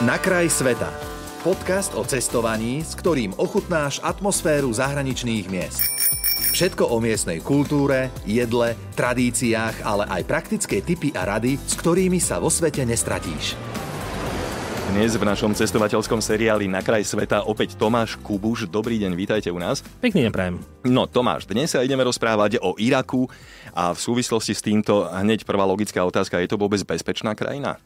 Na kraj sveta. Podcast o cestovaní, s ktorým ochutnáš atmosféru zahraničných miest. Všetko o miestnej kultúre, jedle, tradíciách, ale aj praktické tipy a rady, s ktorými sa vo svete nestratíš. Dnes v našom cestovateľskom seriáli Na kraj sveta opäť Tomáš Kubuš. Dobrý deň, vítajte u nás. Pekný deň prajem. No Tomáš, dnes sa ideme rozprávať o Iraku a v súvislosti s týmto hneď prvá logická otázka, je to vôbec bezpečná krajina?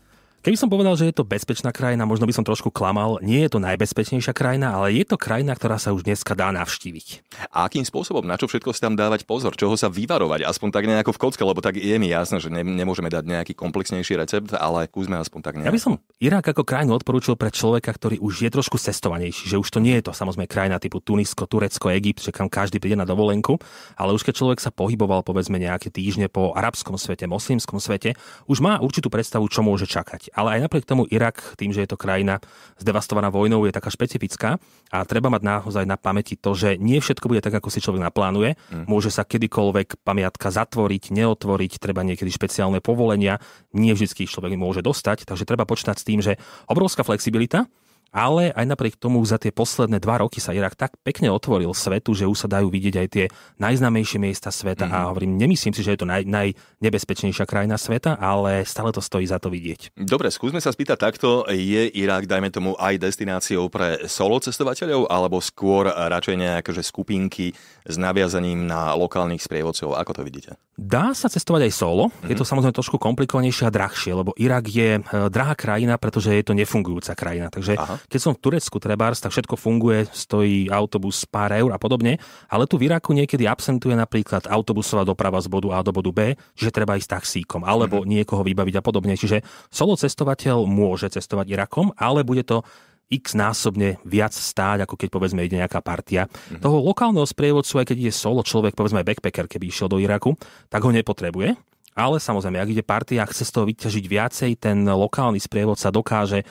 Keby som povedal, že je to bezpečná krajina, možno by som trošku klamal. Nie je to najbezpečnejšia krajina, ale je to krajina, ktorá sa už dneska dá navštíviť. A akým spôsobom, na čo všetko si tam dávať pozor, čoho sa vyvarovať, aspoň tak nejako v kocke, lebo tak je mi jasné, že ne, nemôžeme dať nejaký komplexnejší recept, ale kúsme aspoň tak nejako. Ja by som Irak ako krajinu odporúčil pre človeka, ktorý už je trošku cestovanejší, že už to nie je to samozrejme krajina typu Tunisko, Turecko, Egypt, že kam každý príde na dovolenku, ale už keď človek sa pohyboval povedzme nejaké týždne po arabskom svete, moslimskom svete, už má určitú predstavu, čo môže čakať. Ale aj napriek tomu Irak, tým, že je to krajina zdevastovaná vojnou, je taká špecifická a treba mať naozaj na pamäti to, že nie všetko bude tak, ako si človek naplánuje. Mm. Môže sa kedykoľvek pamiatka zatvoriť, neotvoriť, treba niekedy špeciálne povolenia, nie vždy človek môže dostať, takže treba počítať s tým, že obrovská flexibilita, ale aj napriek tomu za tie posledné dva roky sa Irak tak pekne otvoril svetu, že už sa dajú vidieť aj tie najznamejšie miesta sveta. Mm-hmm. A hovorím, nemyslím si, že je to naj, najnebezpečnejšia krajina sveta, ale stále to stojí za to vidieť. Dobre, skúsme sa spýtať takto. Je Irak, dajme tomu, aj destináciou pre solo cestovateľov, alebo skôr radšej nejaké skupinky s naviazaním na lokálnych sprievodcov? Ako to vidíte? Dá sa cestovať aj solo. Mm-hmm. Je to samozrejme trošku komplikovanejšie a drahšie, lebo Irak je eh, drahá krajina, pretože je to nefungujúca krajina. Takže Aha keď som v Turecku trebárs, tak všetko funguje, stojí autobus pár eur a podobne, ale tu v Iraku niekedy absentuje napríklad autobusová doprava z bodu A do bodu B, že treba ísť taxíkom alebo mm-hmm. niekoho vybaviť a podobne. Čiže solo cestovateľ môže cestovať Irakom, ale bude to x násobne viac stáť, ako keď povedzme ide nejaká partia. Mm-hmm. Toho lokálneho sprievodcu, aj keď ide solo človek, povedzme backpacker, keby išiel do Iraku, tak ho nepotrebuje. Ale samozrejme, ak ide partia a chce z toho vyťažiť viacej, ten lokálny sprievod sa dokáže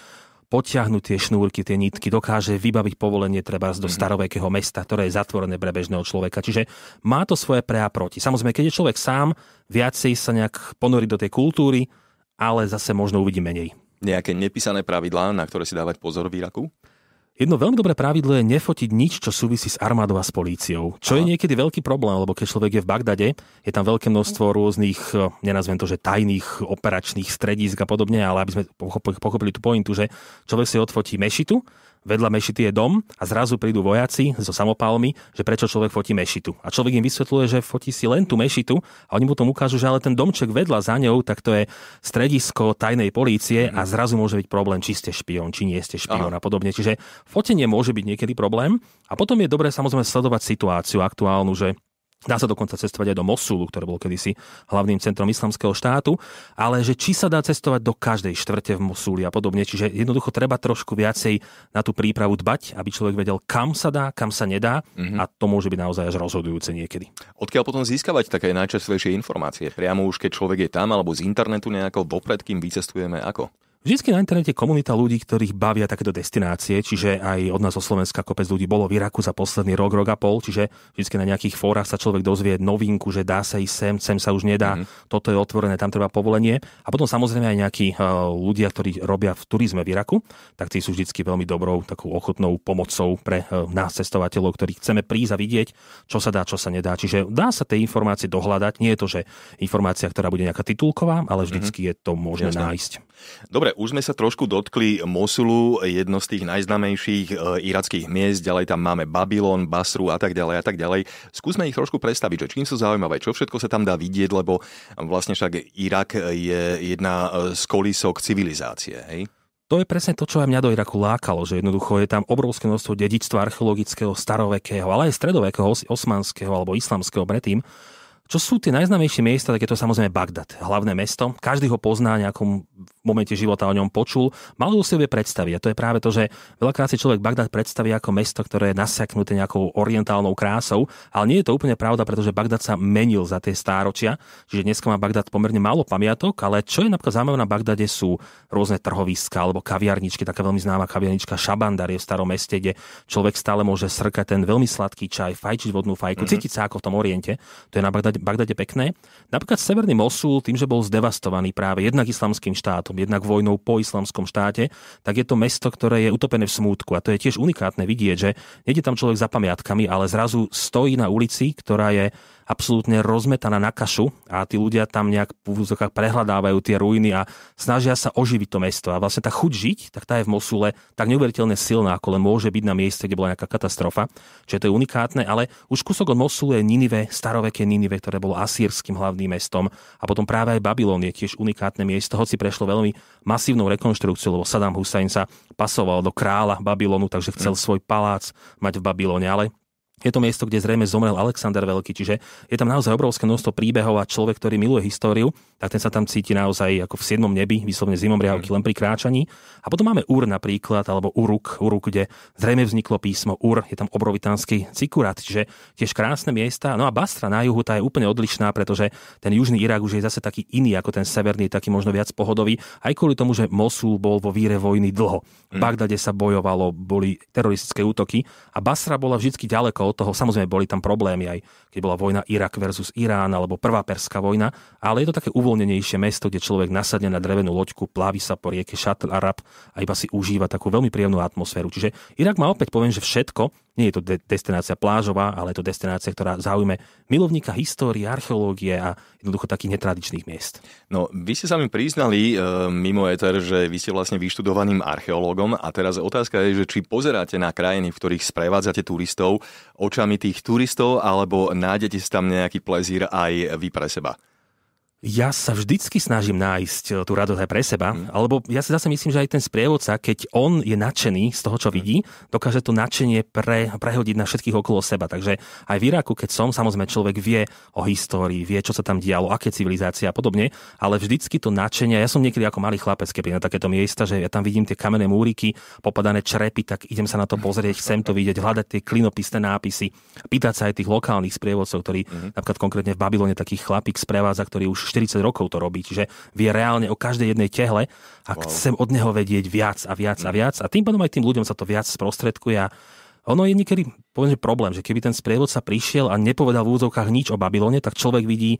potiahnuť tie šnúrky, tie nitky, dokáže vybaviť povolenie treba do mhm. starovekého mesta, ktoré je zatvorené pre bežného človeka. Čiže má to svoje pre a proti. Samozrejme, keď je človek sám, viacej sa nejak ponorí do tej kultúry, ale zase možno uvidí menej. Nejaké nepísané pravidlá, na ktoré si dávať pozor v Iraku? Jedno veľmi dobré pravidlo je nefotiť nič, čo súvisí s armádou a s políciou. Čo Aha. je niekedy veľký problém, lebo keď človek je v Bagdade, je tam veľké množstvo rôznych, eh, nenazvem to, že tajných operačných stredísk a podobne, ale aby sme pochopili tú pointu, že človek si odfotí mešitu, vedľa mešity je dom a zrazu prídu vojaci so samopálmi, že prečo človek fotí mešitu. A človek im vysvetľuje, že fotí si len tú mešitu a oni mu tom ukážu, že ale ten domček vedľa za ňou, tak to je stredisko tajnej polície a mhm. zrazu môže byť problém, či ste špion, či nie ste špion Aha. a podobne. Čiže fotenie môže byť niekedy problém a potom je dobré samozrejme sledovať situáciu aktuálnu, že Dá sa dokonca cestovať aj do Mosulu, ktoré bolo kedysi hlavným centrom islamského štátu, ale že či sa dá cestovať do každej štvrte v Mosuli a podobne, čiže jednoducho treba trošku viacej na tú prípravu dbať, aby človek vedel, kam sa dá, kam sa nedá mm-hmm. a to môže byť naozaj až rozhodujúce niekedy. Odkiaľ potom získavať také najčastejšie informácie? Priamo už keď človek je tam alebo z internetu nejako vopred, kým vycestujeme ako? Vždycky na internete komunita ľudí, ktorých bavia takéto destinácie, čiže aj od nás zo Slovenska kopec ľudí bolo v Iraku za posledný rok, rok a pol, čiže vždycky na nejakých fórach sa človek dozvie novinku, že dá sa ísť sem, sem sa už nedá, mm-hmm. toto je otvorené, tam treba povolenie. A potom samozrejme aj nejakí eh, ľudia, ktorí robia v turizme v Iraku, tak tí sú vždycky veľmi dobrou takou ochotnou pomocou pre eh, nás cestovateľov, ktorí chceme prísť a vidieť, čo sa dá, čo sa nedá. Čiže dá sa tie informácie dohľadať, nie je to, že informácia, ktorá bude nejaká titulková, ale mhm. vždycky mm-hmm. je to možné Jasne. nájsť. Dobre, už sme sa trošku dotkli Mosulu, jedno z tých najznamejších e, irackých miest, ďalej tam máme Babylon, Basru a tak ďalej a tak ďalej. Skúsme ich trošku predstaviť, že čím sú zaujímavé, čo všetko sa tam dá vidieť, lebo vlastne však Irak je jedna e, z kolísok civilizácie, hej? To je presne to, čo aj mňa do Iraku lákalo, že jednoducho je tam obrovské množstvo dedičstva archeologického, starovekého, ale aj stredovekého, osmanského alebo islamského predtým. Čo sú tie najznámejšie miesta, tak je to samozrejme Bagdad, hlavné mesto. Každý ho pozná, nejakom momente života o ňom počul. Malo si vie predstaviť. A to je práve to, že veľakrát si človek Bagdad predstaví ako mesto, ktoré je nasaknuté nejakou orientálnou krásou, ale nie je to úplne pravda, pretože Bagdad sa menil za tie stáročia, čiže dneska má Bagdad pomerne málo pamiatok, ale čo je napríklad zaujímavé na Bagdade sú rôzne trhoviska alebo kaviarničky, taká veľmi známa kaviarnička Šabandar je v starom meste, kde človek stále môže srkať ten veľmi sladký čaj, fajčiť vodnú fajku, mm-hmm. cítiť sa ako v tom oriente. To je na Bagdade Bagdade pekné. Napríklad Severný Mosul tým, že bol zdevastovaný práve jednak islamským štátom, jednak vojnou po islamskom štáte, tak je to mesto, ktoré je utopené v smútku. A to je tiež unikátne vidieť, že nejde tam človek za pamiatkami, ale zrazu stojí na ulici, ktorá je absolútne rozmetaná na kašu a tí ľudia tam nejak v úzokách prehľadávajú tie ruiny a snažia sa oživiť to mesto. A vlastne tá chuť žiť, tak tá je v Mosule tak neuveriteľne silná, ako len môže byť na mieste, kde bola nejaká katastrofa. Čiže to je unikátne, ale už kúsok od Mosule je Ninive, staroveké Ninive, ktoré bolo asýrským hlavným mestom. A potom práve aj Babylon je tiež unikátne miesto, hoci prešlo veľmi masívnou rekonštrukciou, lebo Saddam Hussein sa pasoval do kráľa Babylonu, takže chcel mm. svoj palác mať v Babylone, ale je to miesto, kde zrejme zomrel Alexander Veľký, čiže je tam naozaj obrovské množstvo príbehov a človek, ktorý miluje históriu, tak ten sa tam cíti naozaj ako v siedmom nebi, vyslovne zimom riavky, len pri kráčaní. A potom máme Ur napríklad, alebo Uruk, Uruk, kde zrejme vzniklo písmo Ur, je tam obrovitánsky cikurat, čiže tiež krásne miesta. No a Bastra na juhu, tá je úplne odlišná, pretože ten južný Irak už je zase taký iný ako ten severný, taký možno viac pohodový, aj kvôli tomu, že Mosul bol vo víre vojny dlho. V hm. Bagdade sa bojovalo, boli teroristické útoky a Basra bola vždy ďaleko od toho. Samozrejme, boli tam problémy aj keď bola vojna Irak versus Irán alebo prvá perská vojna, ale je to také uvoľnené najuvoľnenejšie mesto, kde človek nasadne na drevenú loďku, plávi sa po rieke Šatr Arab a iba si užíva takú veľmi príjemnú atmosféru. Čiže Irak má opäť poviem, že všetko, nie je to de- destinácia plážová, ale je to destinácia, ktorá zaujme milovníka histórie, archeológie a jednoducho takých netradičných miest. No, vy ste sa mi priznali e, mimo ETR, že vy ste vlastne vyštudovaným archeológom a teraz otázka je, že či pozeráte na krajiny, v ktorých sprevádzate turistov očami tých turistov, alebo nájdete si tam nejaký plezír aj vy pre seba? Ja sa vždycky snažím nájsť eh, tú radosť aj pre seba, mm. alebo ja si zase myslím, že aj ten sprievodca, keď on je nadšený z toho, čo mhm. vidí, dokáže to nadšenie pre, prehodiť na všetkých okolo seba. Takže aj v Iraku, keď som, samozrejme človek vie o histórii, vie, čo sa tam dialo, aké civilizácie a podobne, ale vždycky to nadšenie, ja som niekedy ako malý chlapec, keď na takéto miesta, že ja tam vidím tie kamenné múriky, popadané črepy, tak idem sa na to pozrieť, chcem to vidieť, hľadať tie klinopisné nápisy, pýtať sa aj tých lokálnych sprievodcov, ktorí mm. napríklad konkrétne v Babylone takých chlapík sprevádza, ktorý už 40 rokov to robí, čiže vie reálne o každej jednej tehle a wow. chcem od neho vedieť viac a viac a mm. viac a tým pádom aj tým ľuďom sa to viac sprostredkuje a ono je niekedy poviem, že problém, že keby ten sprievodca prišiel a nepovedal v úzovkách nič o Babylone, tak človek vidí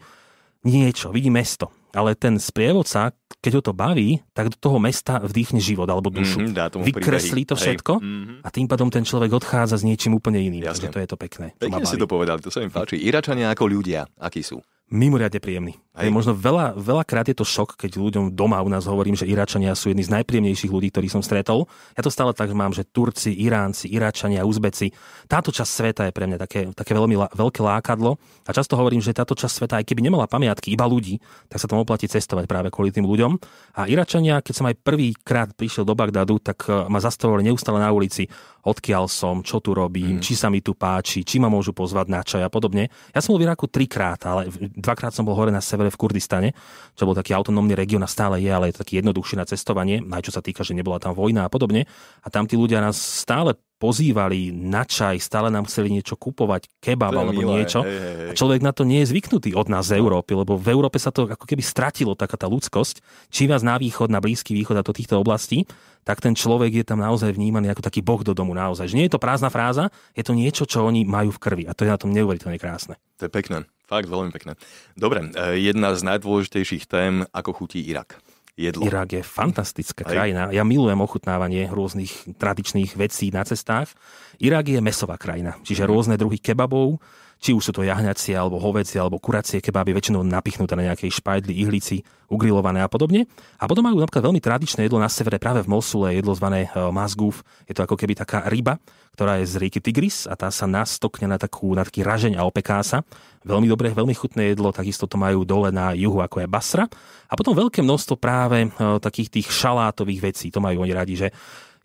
niečo, vidí mesto. Ale ten sprievodca, keď ho to baví, tak do toho mesta vdýchne život alebo dušu. Mm-hmm, dá tomu Vykreslí príbehy. to všetko Hej. Mhm. a tým pádom ten človek odchádza s niečím úplne iným. Jasne. to je to pekné. Pekne si to povedali, to sa mi páči. Iračania ako ľudia, akí sú? mimoriadne príjemný. Hej. Možno veľa, veľakrát je to šok, keď ľuďom doma u nás hovorím, že Iračania sú jedni z najpríjemnejších ľudí, ktorých som stretol. Ja to stále tak mám, že Turci, Iránci, Iračania, Uzbeci. Táto časť sveta je pre mňa také, také veľmi veľké lákadlo a často hovorím, že táto časť sveta, aj keby nemala pamiatky, iba ľudí, tak sa tam oplatí cestovať práve kvôli tým ľuďom. A Iračania, keď som aj prvýkrát prišiel do Bagdadu, tak eh, ma zastavovali neustále na ulici, odkiaľ som, čo tu robím, mm. či sa mi tu páči, či ma môžu pozvať na čaj a podobne. Ja som bol v Iraku trikrát, ale dvakrát som bol hore na severe v Kurdistane, čo bol taký autonómny región a stále je, ale je taký jednoduchší na cestovanie, aj čo sa týka, že nebola tam vojna a podobne. A tam tí ľudia nás stále pozývali na čaj, stále nám chceli niečo kupovať, kebab alebo milé, niečo. Hej, hej. A človek na to nie je zvyknutý od nás z no. Európy, lebo v Európe sa to ako keby stratilo taká tá ľudskosť. Čím viac na východ, na Blízky východ a do týchto oblastí, tak ten človek je tam naozaj vnímaný ako taký boh do domu naozaj. Že nie je to prázdna fráza, je to niečo, čo oni majú v krvi. A to je na tom neuveriteľne krásne. To je pekné. Fakt veľmi pekné. Dobre, e, jedna z najdôležitejších tém, ako chutí Irak. Jedlo. Irak je fantastická Aj. krajina. Ja milujem ochutnávanie rôznych tradičných vecí na cestách. Irak je mesová krajina, čiže mhm. rôzne druhy kebabov, či už sú to jahňacie, alebo hovedzie, alebo kuracie kebaby, väčšinou napichnuté na nejakej špajdli, ihlici, ugrilované a podobne. A potom majú napríklad veľmi tradičné jedlo na severe, práve v Mosule, jedlo zvané e, mazgúf. Je to ako keby taká ryba, ktorá je z rieky Tigris a tá sa nastokne na, takú, na taký ražeň a opeká sa. Veľmi dobré, veľmi chutné jedlo, takisto to majú dole na juhu, ako je Basra. A potom veľké množstvo práve e, takých tých šalátových vecí, to majú oni radi, že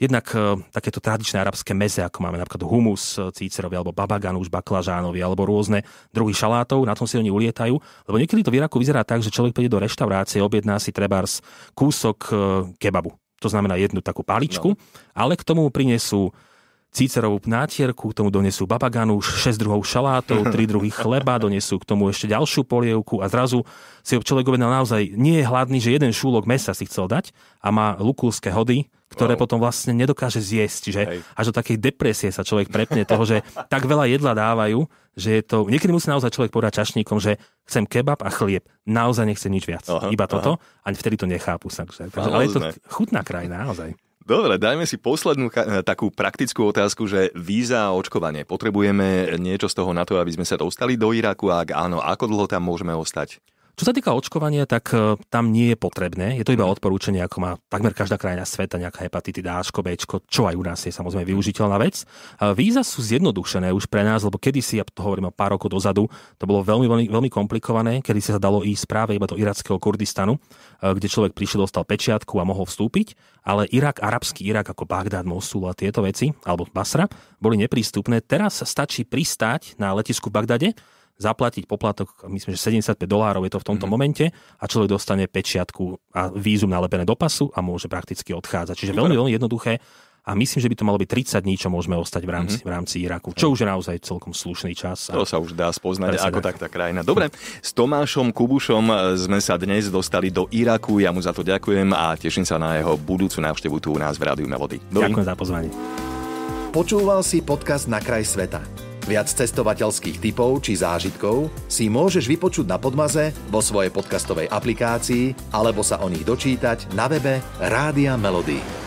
jednak e, takéto tradičné arabské meze, ako máme napríklad humus e, cícerovi, alebo babagan už baklažánovi, alebo rôzne druhy šalátov, na tom si oni ulietajú. Lebo niekedy to v Iraku vyzerá tak, že človek príde do reštaurácie, objedná si trebárs kúsok e, kebabu. To znamená jednu takú paličku, no. ale k tomu prinesú Cícerovú nátierku, k tomu donesú babaganu, 6 druhov šalátov, 3 druhy chleba, donesú k tomu ešte ďalšiu polievku a zrazu si človek uvedal naozaj, nie je hladný, že jeden šúlok mesa si chcel dať a má lukulské hody, ktoré wow. potom vlastne nedokáže zjesť. Že Hej. až do takej depresie sa človek prepne toho, že tak veľa jedla dávajú, že je to... Niekedy musí naozaj človek povedať čašníkom, že chcem kebab a chlieb. Naozaj nechce nič viac. Aha, Iba aha. toto. A vtedy to nechápu. Takže, ale je to chutná krajina, naozaj. Dobre, dajme si poslednú e, takú praktickú otázku, že víza a očkovanie. Potrebujeme niečo z toho na to, aby sme sa dostali do Iraku? Ak áno, ako dlho tam môžeme ostať? Čo sa týka očkovania, tak e, tam nie je potrebné. Je to iba mhm. odporúčanie, ako má takmer každá krajina sveta, nejaká hepatitida Ačko, Bčko, čo aj u nás je samozrejme využiteľná vec. E, víza sú zjednodušené už pre nás, lebo kedysi, ja to hovorím o pár rokov dozadu, to bolo veľmi, veľmi, veľmi komplikované, kedy sa dalo ísť práve iba do irackého Kurdistanu, e, kde človek prišiel, dostal pečiatku a mohol vstúpiť, ale Irak, arabský Irak ako Bagdad, Mosul a tieto veci, alebo Basra, boli neprístupné. Teraz stačí pristať na letisku v Bagdade zaplatiť poplatok, myslím, že 75 dolárov je to v tomto mm. momente a človek dostane pečiatku a vízum nalepené do pasu a môže prakticky odchádzať. Čiže veľmi, veľmi jednoduché a myslím, že by to malo byť 30 dní, čo môžeme ostať v rámci, mm-hmm. v rámci Iraku, čo mhm. už je naozaj celkom slušný čas. A... To sa už dá spoznať, Presne ako tak. tá krajina. Dobre, s Tomášom Kubušom e, sme sa dnes dostali do Iraku, ja mu za to ďakujem a teším sa na jeho budúcu návštevu tu u nás v Rádiu Melody. Dobrý. Ďakujem za pozvanie. Počúval si podcast Na kraj sveta viac cestovateľských typov či zážitkov si môžeš vypočuť na Podmaze vo svojej podcastovej aplikácii alebo sa o nich dočítať na webe Rádia Melody.